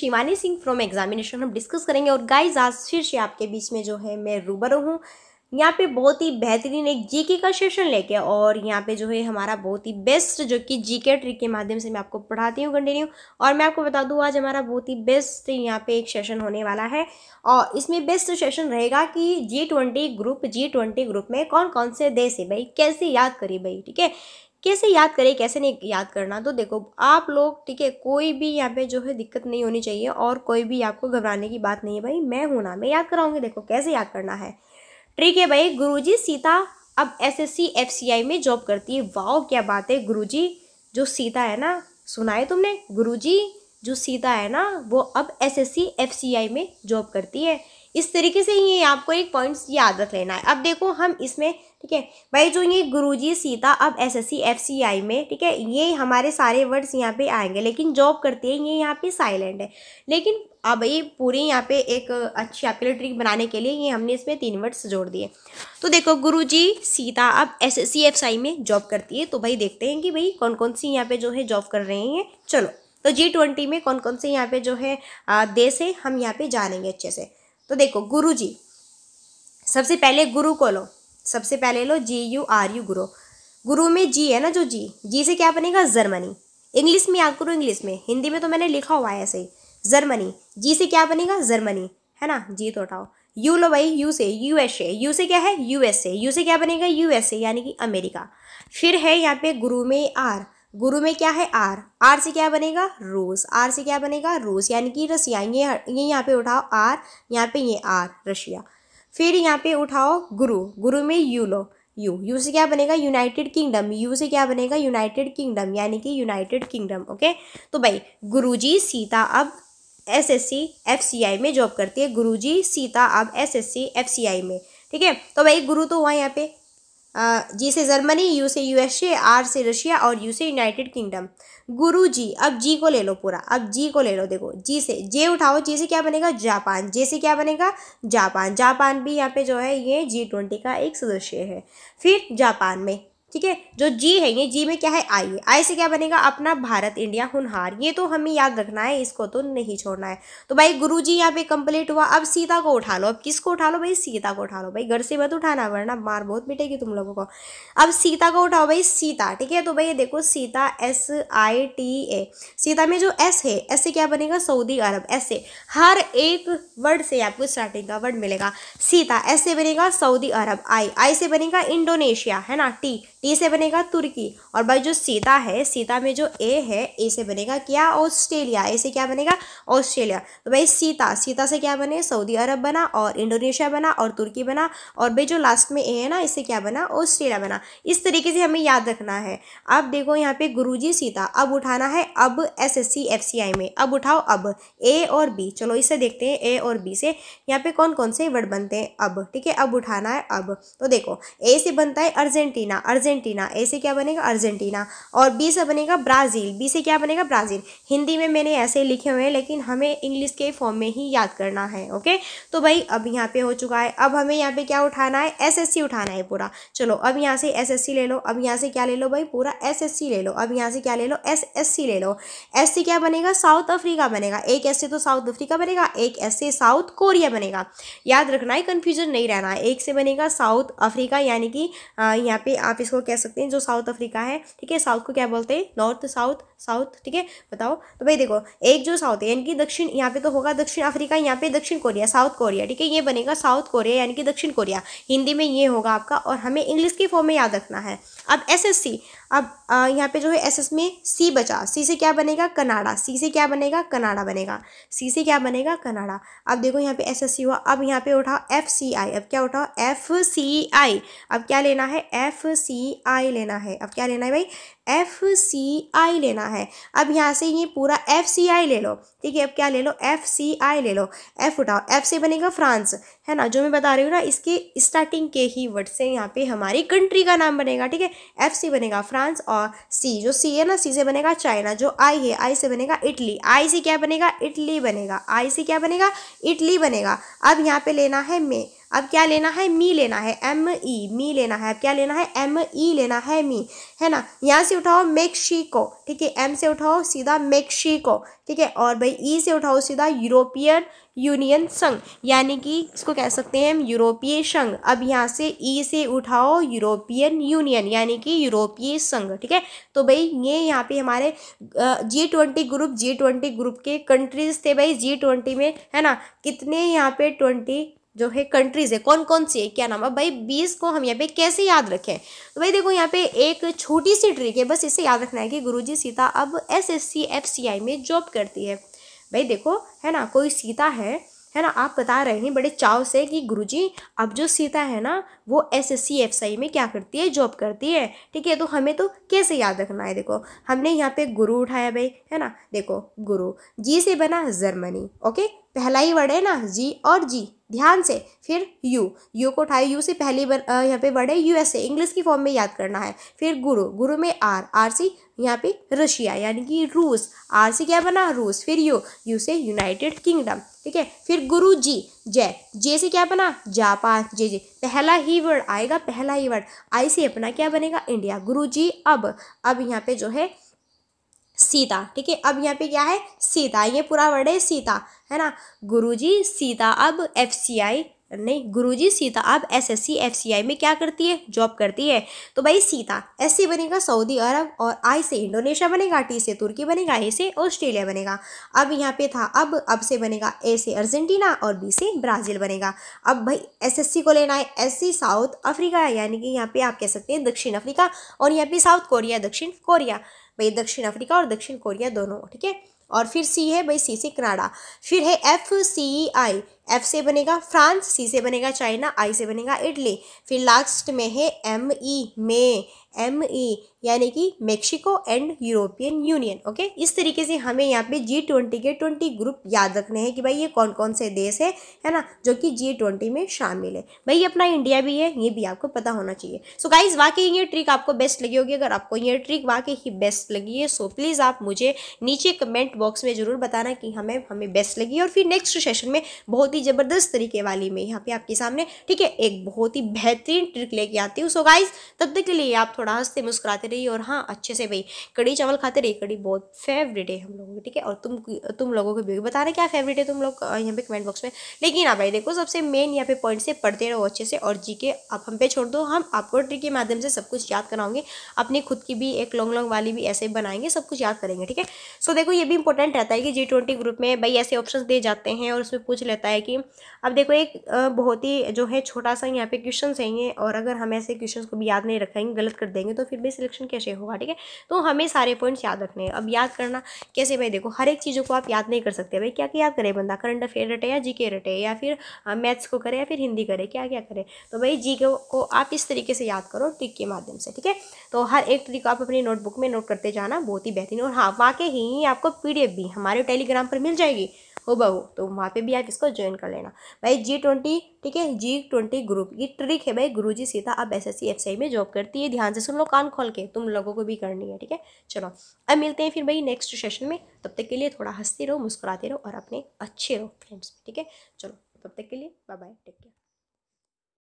Shivani Singh from examination हम discuss करेंगे और गाइज आज फिर से आपके बीच में जो है मैं रूबरू हूँ यहाँ पे बहुत ही बेहतरीन एक जीके का सेशन लेके और यहाँ पे जो है हमारा बहुत ही बेस्ट जो कि जीके ट्रिक के माध्यम से मैं आपको पढ़ाती हूँ कंटिन्यू और मैं आपको बता दूँ आज हमारा बहुत ही बेस्ट यहाँ पे एक सेशन होने वाला है और इसमें बेस्ट सेशन रहेगा कि G twenty group G twenty group में कौन कौन से देश है भाई कैसे याद करिए भाई ठीक है कैसे याद करें कैसे नहीं याद करना तो देखो आप लोग ठीक है कोई भी यहाँ पे जो है दिक्कत नहीं होनी चाहिए और कोई भी आपको घबराने की बात नहीं है भाई मैं हूँ ना मैं याद कराऊंगी देखो कैसे याद करना है ठीक है भाई गुरुजी सीता अब एसएससी एफसीआई में जॉब करती है वाओ क्या बात है गुरु जो सीता है ना सुना है तुमने गुरु जो सीता है ना वो अब एस एस में जॉब करती है इस तरीके से ये आपको एक पॉइंट्स याद रख लेना है अब देखो हम इसमें ठीक है भाई जो ये गुरुजी सीता अब एसएससी एफसीआई में ठीक है ये हमारे सारे वर्ड्स यहाँ पे आएंगे लेकिन जॉब करती है ये यहाँ पे साइलेंट है लेकिन अब ये पूरी यहाँ पे एक अच्छी आपके लिए ट्रिक बनाने के लिए ये हमने इसमें तीन वर्ड्स जोड़ दिए तो देखो गुरुजी सीता अब एस एस में जॉब करती है तो भाई देखते हैं कि भाई कौन कौन सी यहाँ पर जो है जॉब कर रहे हैं चलो तो जी ट्वेंटी में कौन कौन से यहाँ पर जो है देश है हम यहाँ पर जानेंगे अच्छे से तो देखो गुरु जी सबसे पहले गुरु को लो सबसे पहले लो जी यू आर यू गुरु गुरु में जी है ना जो जी जी से क्या बनेगा जर्मनी इंग्लिश में याद करो इंग्लिश में हिंदी में तो मैंने लिखा हुआ है ऐसे ही जर्मनी जी से क्या बनेगा जर्मनी है ना जी तो उठाओ यू लो भाई यू से यू एस ए यू से क्या है यू एस ए यू से क्या बनेगा यू एस ए यानी कि अमेरिका फिर है यहाँ पे गुरु में आर गुरु में क्या है आर आर से क्या बनेगा रोज आर से क्या बनेगा रोज यानी कि रसिया ये ये यहाँ पे उठाओ आर यहाँ पे ये आर रशिया फिर यहाँ पे उठाओ गुरु गुरु में यू लो यू यू से क्या बनेगा यूनाइटेड किंगडम यू से क्या बनेगा यूनाइटेड किंगडम यानी कि यूनाइटेड किंगडम ओके तो भाई गुरु सीता अब S S C F C I में जॉब करती है गुरु सीता अब S S C F C I में ठीक है तो भाई गुरु तो हुआ यहाँ पे जी से जर्मनी यू से यूएसए आर से रशिया और यू से यूनाइटेड किंगडम गुरु जी अब जी को ले लो पूरा अब जी को ले लो देखो जी से जे उठाओ जे से क्या बनेगा जापान जे से क्या बनेगा जापान जापान भी यहाँ पे जो है ये जी ट्वेंटी का एक सदस्य है फिर जापान में ठीक है जो जी है ये जी में क्या है आई है आई से क्या बनेगा अपना भारत इंडिया हुनहार ये तो हमें याद रखना है इसको तो नहीं छोड़ना है तो भाई गुरु जी यहाँ पे कंप्लीट हुआ अब सीता को उठा लो अब किसको उठा लो भाई सीता को उठा लो भाई घर से मत उठाना वरना मार बहुत मिटेगी तुम लोगों को अब सीता को उठाओ भाई सीता ठीक है तो भाई देखो Sita S I T A Sita में जो एस है एस से क्या बनेगा सऊदी अरब एस से हर एक वर्ड से आपको स्टार्टिंग का वर्ड मिलेगा सीता एस से बनेगा सऊदी अरब आई आई से बनेगा इंडोनेशिया है ना टी टी से बनेगा तुर्की और भाई जो सीता है सीता में जो ए है ए से बनेगा क्या ऑस्ट्रेलिया ए से क्या बनेगा ऑस्ट्रेलिया तो भाई सीता सीता से क्या बने सऊदी अरब बना और इंडोनेशिया बना और तुर्की बना और भाई जो लास्ट में ए है ना इससे क्या बना ऑस्ट्रेलिया बना इस तरीके से हमें याद रखना है अब देखो यहाँ पे गुरु सीता अब उठाना है अब S S C F C I में अब उठाओ अब ए और बी चलो इसे देखते हैं ए और बी से यहाँ पे कौन कौन से वर्ड बनते हैं अब ठीक है अब उठाना है अब तो देखो ए से बनता है अर्जेंटीना अर्जेंटी अर्जेंटीना ऐसे क्या बनेगा अर्जेंटीना और बी से बनेगा ब्राज़ील बी से क्या बनेगा ब्राज़ील हिंदी में मैंने ऐसे लिखे हुए हैं लेकिन हमें इंग्लिश के फॉर्म में ही याद करना है ओके तो भाई अब यहाँ पे हो चुका है अब हमें यहाँ पे क्या उठाना है सी उठाना है पूरा चलो अब यहाँ से सी ले लो अब यहाँ से क्या ले लो भाई पूरा सी ले लो अब यहाँ से क्या ले लो सी ले लो एस से क्या बनेगा साउथ अफ्रीका बनेगा एक एस तो साउथ अफ्रीका बनेगा एक एस साउथ कोरिया बनेगा याद रखना है कन्फ्यूजन नहीं रहना है एक से बनेगा साउथ अफ्रीका यानी कि यहाँ पे आप इसको इसको कह सकते हैं जो साउथ अफ्रीका है ठीक है साउथ को क्या बोलते हैं नॉर्थ साउथ साउथ ठीक है बताओ तो भाई देखो एक जो साउथ है यानी कि दक्षिण यहाँ पे तो होगा दक्षिण अफ्रीका यहाँ पे दक्षिण कोरिया साउथ कोरिया ठीक है ये बनेगा साउथ कोरिया यानी कि दक्षिण कोरिया हिंदी में ये होगा आपका और हमें इंग्लिश की फॉर्म में याद रखना है अब एस अब यहाँ पे जो है एस में सी बचा सी से क्या बनेगा कनाडा सी से क्या बनेगा कनाडा बनेगा सी से क्या बनेगा कनाडा अब देखो यहाँ पे एस एस सी हुआ अब यहाँ पे उठाओ एफ सी आई अब क्या उठाओ एफ सी आई अब क्या लेना है एफ सी सी आई लेना है अब क्या लेना है भाई एफ सी आई लेना है अब यहाँ से ये पूरा एफ सी आई ले लो ठीक है अब क्या ले लो एफ सी आई ले लो एफ उठाओ एफ से बनेगा फ्रांस है ना जो मैं बता रही हूँ ना इसके स्टार्टिंग के ही वर्ड से यहाँ पे हमारी कंट्री का नाम बनेगा ठीक है एफ सी बनेगा फ्रांस और सी जो सी है ना सी से बनेगा चाइना जो आई है आई से बनेगा इटली आई से क्या बनेगा इटली बनेगा आई से क्या बनेगा इटली बनेगा अब यहाँ पे लेना है मे अब क्या लेना है मी लेना है एम ई e, मी लेना है अब क्या लेना है एम ई e लेना है मी है ना यहाँ से उठाओ मेक शी को ठीक है एम से उठाओ सीधा मेक शी को ठीक है और भाई ई e से उठाओ सीधा यूरोपियन यूनियन संघ यानी कि इसको कह सकते हैं हम यूरोपीय संघ अब यहाँ से ई से उठाओ यूरोपियन यूनियन यानी कि यूरोपीय संघ ठीक है तो भाई ये यहाँ पे हमारे G twenty group G twenty group के कंट्रीज थे भाई जी ट्वेंटी में है ना कितने यहाँ पे ट्वेंटी जो है कंट्रीज़ है कौन कौन सी है क्या नाम है भाई बीस को हम यहाँ पे कैसे याद रखें तो भाई देखो यहाँ पे एक छोटी सी ट्रिक है बस इसे याद रखना है कि गुरुजी सीता अब S S C F C I में जॉब करती है भाई देखो है ना कोई सीता है है ना आप बता रहे हैं बड़े चाव से कि गुरुजी अब जो सीता है ना वो S S C F C में क्या करती है जॉब करती है ठीक है तो हमें तो कैसे याद रखना है देखो हमने यहाँ पे गुरु उठाया भाई है ना देखो गुरु जी से बना जर्मनी ओके पहला ही वर्ड है ना जी और जी ध्यान से फिर यू यू को उठाए यू से पहली बर, आ, यहाँ पे वर्ड है यूएसए इंग्लिश की फॉर्म में याद करना है फिर गुरु गुरु में आर आर सी यहाँ पे रशिया यानी कि रूस आर सी क्या बना रूस फिर यू यू से यूनाइटेड किंगडम ठीक है फिर गुरु जी जय जे से क्या बना जापान जे जे पहला ही वर्ड आएगा पहला ही वर्ड आई से अपना क्या बनेगा इंडिया गुरु जी अब अब यहाँ पे जो है सीता ठीक है अब यहाँ पे क्या है सीता ये पूरा वर्ड है सीता है ना गुरुजी सीता अब एफ सी आई नहीं गुरुजी सीता अब S S C F C I में क्या करती है जॉब करती है तो भाई सीता एस सी बनेगा सऊदी अरब और आई से इंडोनेशिया बनेगा टी से तुर्की बनेगा ए से ऑस्ट्रेलिया बनेगा अब यहाँ पे था अब अब से बनेगा ए से अर्जेंटीना और बी से ब्राज़ील बनेगा अब भाई एस एस सी को लेना है एस सी साउथ अफ्रीका यानी कि यहाँ पे आप कह सकते हैं दक्षिण अफ्रीका और यहाँ पे साउथ कोरिया दक्षिण कोरिया भाई दक्षिण अफ्रीका और दक्षिण कोरिया दोनों ठीक है और फिर सी है भाई सी से कनाडा फिर है एफ सी आई एफ से बनेगा फ्रांस सी से बनेगा चाइना आई से बनेगा इटली फिर लास्ट में है एम ई मे एम ई e, यानी कि Mexico and European Union okay इस तरीके से हमें यहाँ पे जी ट्वेंटी के ट्वेंटी ग्रुप याद रखने हैं कि भाई ये कौन कौन से देश है है ना जो कि जी ट्वेंटी में शामिल है भाई अपना इंडिया भी है ये भी आपको पता होना चाहिए सो गाइज वाकई ये ट्रिक आपको बेस्ट लगी होगी अगर आपको ये ट्रिक वाकई ही बेस्ट लगी है सो प्लीज़ आप मुझे नीचे कमेंट बॉक्स में ज़रूर बताना कि हमें हमें बेस्ट लगी और फिर नेक्स्ट सेशन में बहुत ही ज़बरदस्त तरीके वाली में यहाँ पे आपके सामने ठीक है एक बहुत ही बेहतरीन ट्रिक लेके आती हूँ सो गाइज तब तक के लिए आप थोड़ा हंसते मुस्कुराते रहिए और हाँ अच्छे से भाई कड़ी चावल खाते रहिए कड़ी बहुत फेवरेट है हम लोगों की ठीक है और तुम तुम लोगों को भी रहे क्या फेवरेट है तुम लोग यहाँ पे कमेंट बॉक्स में लेकिन आप हाँ भाई देखो सबसे मेन यहाँ पे पॉइंट से पढ़ते रहो अच्छे से और जी के आप हम पे छोड़ दो हम आपको ट्रिक के माध्यम से सब कुछ याद कराओगे अपनी खुद की भी एक लॉन्ग लॉन्ग वाली भी ऐसे बनाएंगे सब कुछ याद करेंगे ठीक है सो देखो ये भी इंपॉर्टेंट रहता है कि जी ट्वेंटी ग्रुप में भाई ऐसे ऑप्शन दिए जाते हैं और उसमें पूछ लेता है कि अब देखो एक बहुत ही जो है छोटा सा यहाँ पे क्वेश्चन है और अगर हम ऐसे क्वेश्चन को भी याद नहीं रखेंगे गलत कर कर देंगे तो फिर भी सिलेक्शन कैसे होगा ठीक है तो हमें सारे पॉइंट्स याद रखने हैं अब याद करना कैसे भाई देखो हर एक चीज़ों को आप याद नहीं कर सकते भाई क्या क्या याद करें बंदा करंट अफेयर रटे या के रटे या फिर मैथ्स को करे या फिर हिंदी करे क्या क्या करे तो भाई जी को आप इस तरीके से याद करो ट्रिक के माध्यम से ठीक है तो हर एक ट्रिक आप अपनी नोटबुक में नोट करते जाना बहुत ही बेहतरीन और हाँ वाकई ही आपको पी भी हमारे टेलीग्राम पर मिल जाएगी हो बहू तो वहाँ पे भी आप इसको ज्वाइन कर लेना भाई जी ट्वेंटी ठीक है जी ट्वेंटी ग्रुप ये ट्रिक है भाई गुरु जी सीता अब एस एस सी में जॉब करती है ध्यान से सुन लो कान खोल के तुम लोगों को भी करनी है ठीक है चलो अब मिलते हैं फिर भाई नेक्स्ट सेशन में तब तक के लिए थोड़ा हंसते रहो मुस्कुराते रहो और अपने अच्छे रहो फ्रेंड्स ठीक है चलो तब तक के लिए बाय बाय टेक केयर